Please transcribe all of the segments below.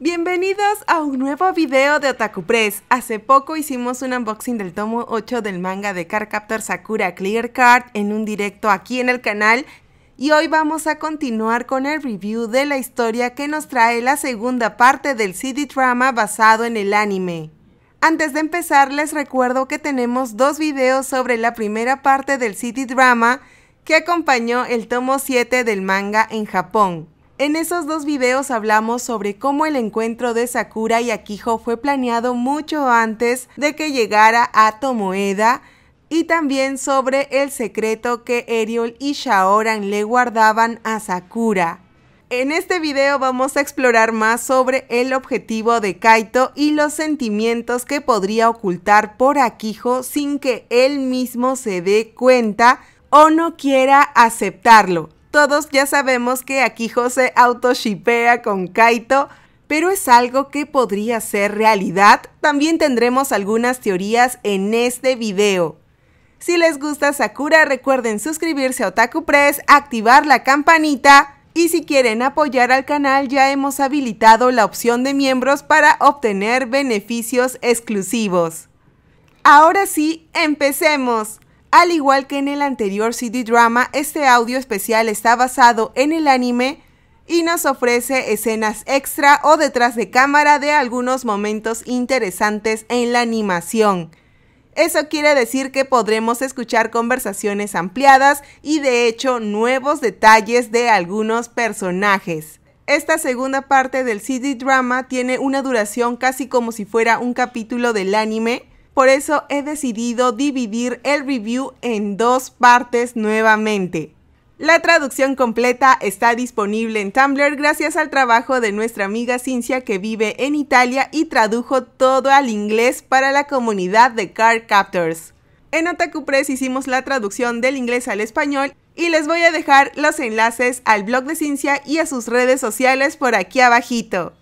Bienvenidos a un nuevo video de Otaku Press. Hace poco hicimos un unboxing del tomo 8 del manga de Cardcaptor Sakura Clear Card en un directo aquí en el canal y hoy vamos a continuar con el review de la historia que nos trae la segunda parte del CD drama basado en el anime. Antes de empezar les recuerdo que tenemos dos videos sobre la primera parte del CD drama que acompañó el tomo 7 del manga en Japón. En esos dos videos hablamos sobre cómo el encuentro de Sakura y Akiho fue planeado mucho antes de que llegara a Tomoeda y también sobre el secreto que Eriol y Shaoran le guardaban a Sakura. En este video vamos a explorar más sobre el objetivo de Kaito y los sentimientos que podría ocultar por Akiho sin que él mismo se dé cuenta o no quiera aceptarlo todos ya sabemos que aquí José autoshipea con Kaito, pero es algo que podría ser realidad. También tendremos algunas teorías en este video. Si les gusta Sakura, recuerden suscribirse a Otaku Press, activar la campanita y si quieren apoyar al canal ya hemos habilitado la opción de miembros para obtener beneficios exclusivos. Ahora sí, empecemos. Al igual que en el anterior CD drama, este audio especial está basado en el anime y nos ofrece escenas extra o detrás de cámara de algunos momentos interesantes en la animación. Eso quiere decir que podremos escuchar conversaciones ampliadas y de hecho nuevos detalles de algunos personajes. Esta segunda parte del CD drama tiene una duración casi como si fuera un capítulo del anime por eso he decidido dividir el review en dos partes nuevamente. La traducción completa está disponible en Tumblr gracias al trabajo de nuestra amiga Cincia que vive en Italia y tradujo todo al inglés para la comunidad de Car Captors. En Otaku Press hicimos la traducción del inglés al español y les voy a dejar los enlaces al blog de Cincia y a sus redes sociales por aquí abajito.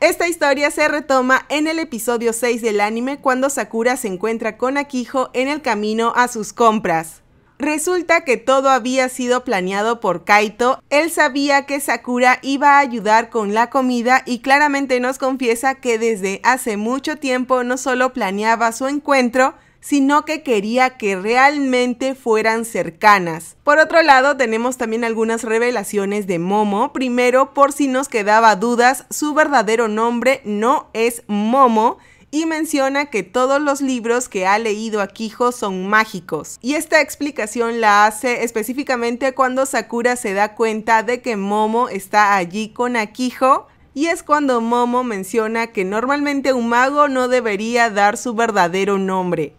Esta historia se retoma en el episodio 6 del anime cuando Sakura se encuentra con Akijo en el camino a sus compras. Resulta que todo había sido planeado por Kaito, él sabía que Sakura iba a ayudar con la comida y claramente nos confiesa que desde hace mucho tiempo no solo planeaba su encuentro, sino que quería que realmente fueran cercanas. Por otro lado, tenemos también algunas revelaciones de Momo. Primero, por si nos quedaba dudas, su verdadero nombre no es Momo, y menciona que todos los libros que ha leído Akijo son mágicos. Y esta explicación la hace específicamente cuando Sakura se da cuenta de que Momo está allí con Akijo. Y es cuando Momo menciona que normalmente un mago no debería dar su verdadero nombre.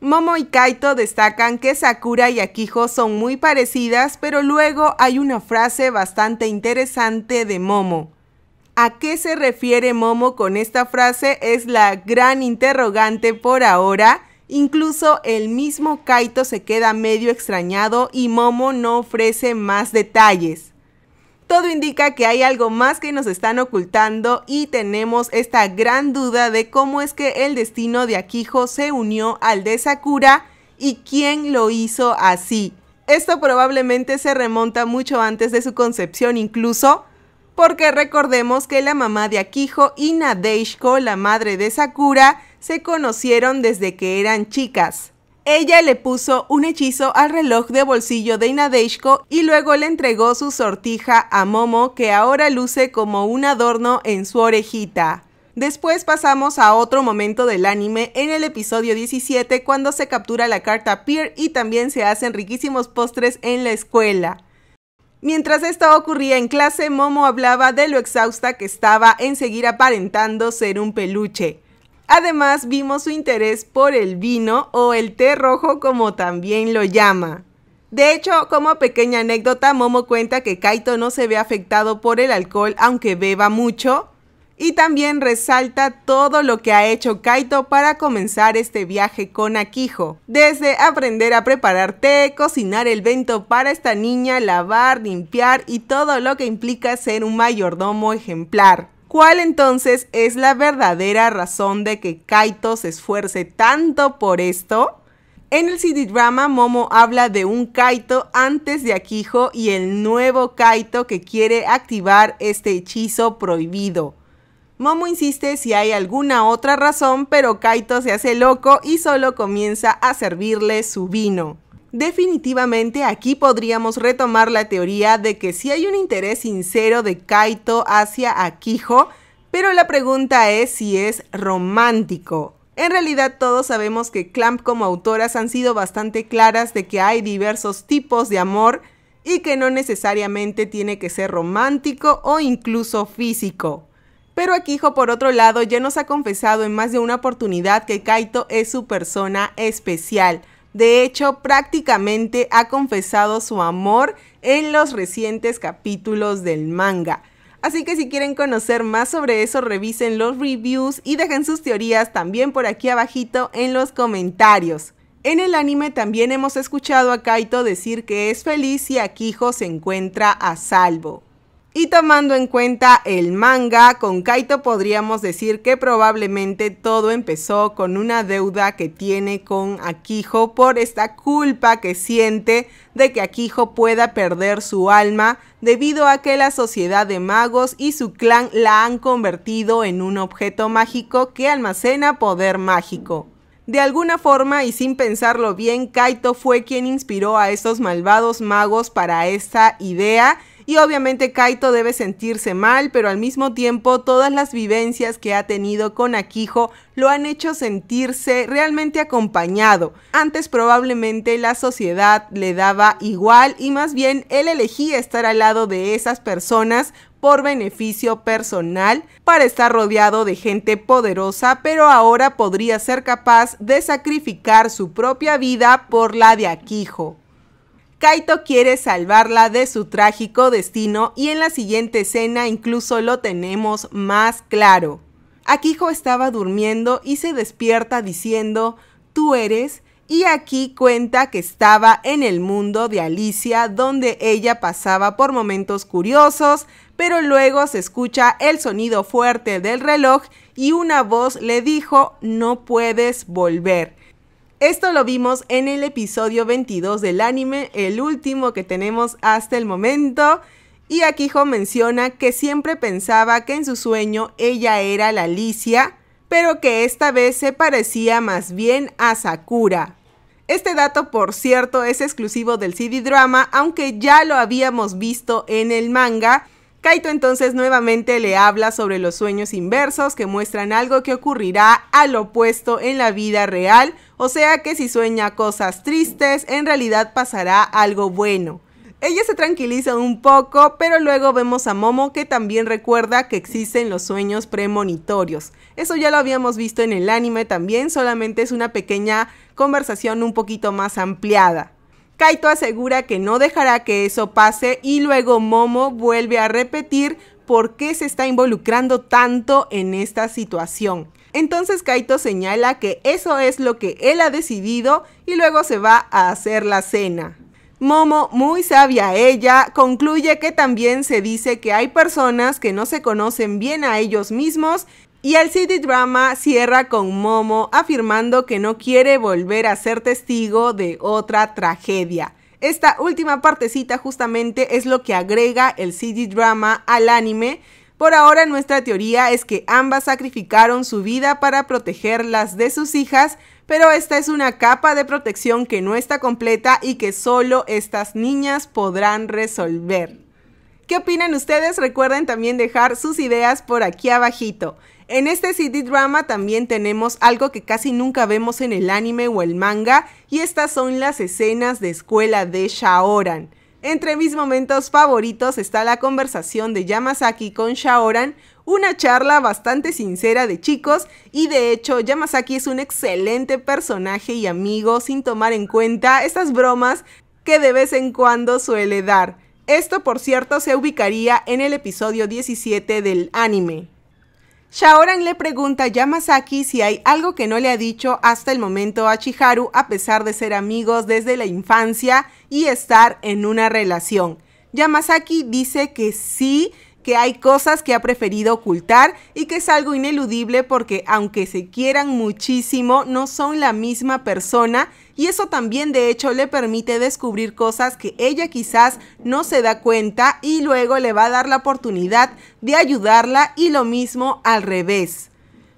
Momo y Kaito destacan que Sakura y Akiho son muy parecidas, pero luego hay una frase bastante interesante de Momo. ¿A qué se refiere Momo con esta frase? Es la gran interrogante por ahora. Incluso el mismo Kaito se queda medio extrañado y Momo no ofrece más detalles todo indica que hay algo más que nos están ocultando y tenemos esta gran duda de cómo es que el destino de Akijo se unió al de Sakura y quién lo hizo así. Esto probablemente se remonta mucho antes de su concepción incluso, porque recordemos que la mamá de Akijo y Nadeshiko, la madre de Sakura, se conocieron desde que eran chicas. Ella le puso un hechizo al reloj de bolsillo de Inadeshko y luego le entregó su sortija a Momo que ahora luce como un adorno en su orejita. Después pasamos a otro momento del anime en el episodio 17 cuando se captura la carta Pear y también se hacen riquísimos postres en la escuela. Mientras esto ocurría en clase, Momo hablaba de lo exhausta que estaba en seguir aparentando ser un peluche. Además, vimos su interés por el vino o el té rojo como también lo llama. De hecho, como pequeña anécdota, Momo cuenta que Kaito no se ve afectado por el alcohol aunque beba mucho. Y también resalta todo lo que ha hecho Kaito para comenzar este viaje con Akiho. Desde aprender a preparar té, cocinar el vento para esta niña, lavar, limpiar y todo lo que implica ser un mayordomo ejemplar. ¿Cuál entonces es la verdadera razón de que Kaito se esfuerce tanto por esto? En el CD drama, Momo habla de un Kaito antes de Akijo y el nuevo Kaito que quiere activar este hechizo prohibido. Momo insiste si hay alguna otra razón, pero Kaito se hace loco y solo comienza a servirle su vino. Definitivamente aquí podríamos retomar la teoría de que si sí hay un interés sincero de Kaito hacia Akiho, pero la pregunta es si es romántico. En realidad todos sabemos que Clamp como autoras han sido bastante claras de que hay diversos tipos de amor y que no necesariamente tiene que ser romántico o incluso físico. Pero Akiho por otro lado ya nos ha confesado en más de una oportunidad que Kaito es su persona especial, de hecho, prácticamente ha confesado su amor en los recientes capítulos del manga. Así que si quieren conocer más sobre eso, revisen los reviews y dejen sus teorías también por aquí abajito en los comentarios. En el anime también hemos escuchado a Kaito decir que es feliz y Akijo se encuentra a salvo. Y tomando en cuenta el manga, con Kaito podríamos decir que probablemente todo empezó con una deuda que tiene con Akijo por esta culpa que siente de que Akijo pueda perder su alma debido a que la sociedad de magos y su clan la han convertido en un objeto mágico que almacena poder mágico. De alguna forma y sin pensarlo bien, Kaito fue quien inspiró a estos malvados magos para esta idea y obviamente Kaito debe sentirse mal, pero al mismo tiempo todas las vivencias que ha tenido con Akijo lo han hecho sentirse realmente acompañado. Antes probablemente la sociedad le daba igual y más bien él elegía estar al lado de esas personas por beneficio personal para estar rodeado de gente poderosa, pero ahora podría ser capaz de sacrificar su propia vida por la de Akijo. Kaito quiere salvarla de su trágico destino y en la siguiente escena incluso lo tenemos más claro. Akiho estaba durmiendo y se despierta diciendo, tú eres, y aquí cuenta que estaba en el mundo de Alicia donde ella pasaba por momentos curiosos, pero luego se escucha el sonido fuerte del reloj y una voz le dijo, no puedes volver. Esto lo vimos en el episodio 22 del anime, el último que tenemos hasta el momento. Y Akiho menciona que siempre pensaba que en su sueño ella era la Alicia, pero que esta vez se parecía más bien a Sakura. Este dato, por cierto, es exclusivo del CD drama, aunque ya lo habíamos visto en el manga, Kaito entonces nuevamente le habla sobre los sueños inversos que muestran algo que ocurrirá al opuesto en la vida real, o sea que si sueña cosas tristes, en realidad pasará algo bueno. Ella se tranquiliza un poco, pero luego vemos a Momo que también recuerda que existen los sueños premonitorios. Eso ya lo habíamos visto en el anime también, solamente es una pequeña conversación un poquito más ampliada. Kaito asegura que no dejará que eso pase y luego Momo vuelve a repetir por qué se está involucrando tanto en esta situación. Entonces Kaito señala que eso es lo que él ha decidido y luego se va a hacer la cena. Momo, muy sabia ella, concluye que también se dice que hay personas que no se conocen bien a ellos mismos y el City Drama cierra con Momo afirmando que no quiere volver a ser testigo de otra tragedia. Esta última partecita justamente es lo que agrega el CD drama al anime. Por ahora nuestra teoría es que ambas sacrificaron su vida para proteger las de sus hijas, pero esta es una capa de protección que no está completa y que solo estas niñas podrán resolver. ¿Qué opinan ustedes? Recuerden también dejar sus ideas por aquí abajito. En este CD drama también tenemos algo que casi nunca vemos en el anime o el manga, y estas son las escenas de escuela de Shaoran. Entre mis momentos favoritos está la conversación de Yamasaki con Shaoran, una charla bastante sincera de chicos y de hecho Yamasaki es un excelente personaje y amigo sin tomar en cuenta estas bromas que de vez en cuando suele dar. Esto por cierto se ubicaría en el episodio 17 del anime. Shaoran le pregunta a Yamazaki si hay algo que no le ha dicho hasta el momento a Chiharu a pesar de ser amigos desde la infancia y estar en una relación. Yamazaki dice que sí, que hay cosas que ha preferido ocultar y que es algo ineludible porque aunque se quieran muchísimo, no son la misma persona y eso también de hecho le permite descubrir cosas que ella quizás no se da cuenta y luego le va a dar la oportunidad de ayudarla y lo mismo al revés.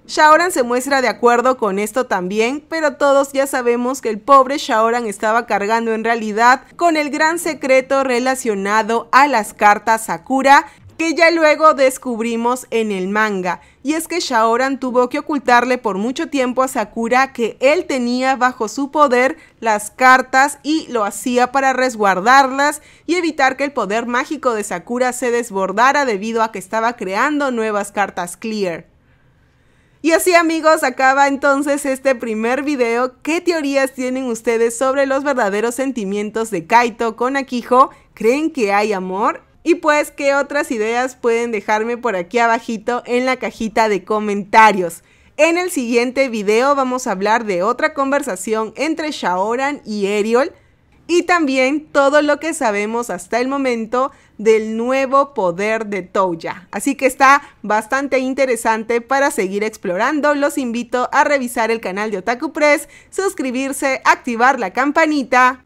Shaoran se muestra de acuerdo con esto también, pero todos ya sabemos que el pobre Shaoran estaba cargando en realidad con el gran secreto relacionado a las cartas Sakura que ya luego descubrimos en el manga. Y es que Shaoran tuvo que ocultarle por mucho tiempo a Sakura que él tenía bajo su poder las cartas y lo hacía para resguardarlas y evitar que el poder mágico de Sakura se desbordara debido a que estaba creando nuevas cartas Clear. Y así amigos, acaba entonces este primer video. ¿Qué teorías tienen ustedes sobre los verdaderos sentimientos de Kaito con Akiho? ¿Creen que hay amor? Y pues, ¿qué otras ideas pueden dejarme por aquí abajito en la cajita de comentarios? En el siguiente video vamos a hablar de otra conversación entre Shaoran y Eriol y también todo lo que sabemos hasta el momento del nuevo poder de Touya. Así que está bastante interesante para seguir explorando. Los invito a revisar el canal de Otaku Press, suscribirse, activar la campanita